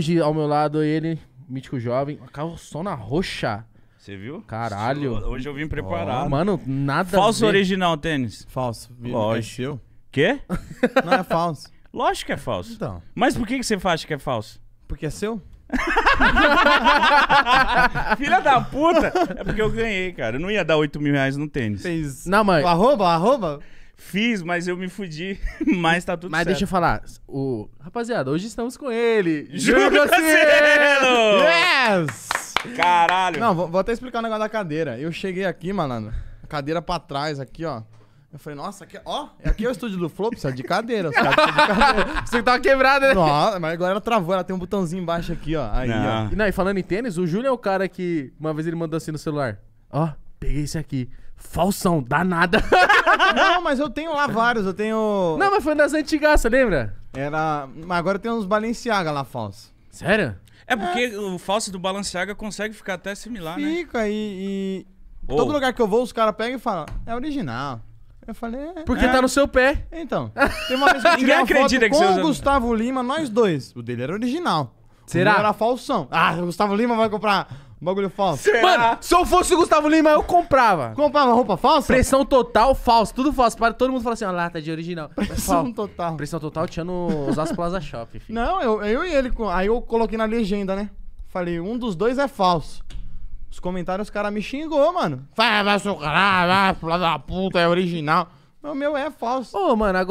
Hoje, ao meu lado, ele, mítico jovem, calçona roxa. Você viu? Caralho. Hoje eu vim preparado. Oh, mano, nada. Falso original tênis? Falso. Lógico. É Quê? Não, é falso. Lógico que é falso. Então. Mas por que, você acha que é falso? Porque é seu? Filha da puta! É porque eu ganhei, cara. Eu não ia dar 8 mil reais no tênis. Fez... Não, mãe. Arroba, arroba? Fiz, mas eu me fudi. Mas tá tudo Mas certo. deixa eu falar. O... Rapaziada, hoje estamos com ele. Júlio Cancelo! Yes! Caralho. Não, vou, vou até explicar o negócio da cadeira. Eu cheguei aqui, malandro. cadeira pra trás aqui, ó. Eu falei, nossa, aqui, ó, é aqui é o estúdio do Flow, precisa de cadeira. Os caras de cadeira. Você tava quebrado, né? Nossa, mas agora ela travou, ela tem um botãozinho embaixo aqui, ó. Aí, não. ó. E, não, e falando em tênis, o Júlio é o cara que uma vez ele mandou assim no celular: Ó, peguei esse aqui. Falsão, danada. Não, mas eu tenho lá vários, eu tenho... Não, mas foi das antigas, você lembra? Era... Mas agora tem uns Balenciaga lá, falso. Sério? É porque o falso do Balenciaga consegue ficar até similar, né? Fica e... e... Oh. Todo lugar que eu vou, os caras pegam e falam, é original. Eu falei, é. Porque é. tá no seu pé. Então. Tem uma vez que eu tirei uma foto com o Gustavo Lima, nós dois. O dele era original. Será? O meu era falsão. Ah, o Gustavo Lima vai comprar bagulho falso. Será? Mano, se eu fosse o Gustavo Lima, eu comprava. Comprava roupa falsa? Pressão total, falso, tudo falso. Para todo mundo falar assim, ó, lata de original. Pressão Fal... total. Pressão total tinha no Osasco Plaza Shop, filho. Não, eu, eu e ele. Aí eu coloquei na legenda, né? Falei, um dos dois é falso. Os comentários, os cara me xingou, mano. Vai, vai, seu caralho, vai, filha da puta, é original. Meu, meu é falso. Ô, mano, agora.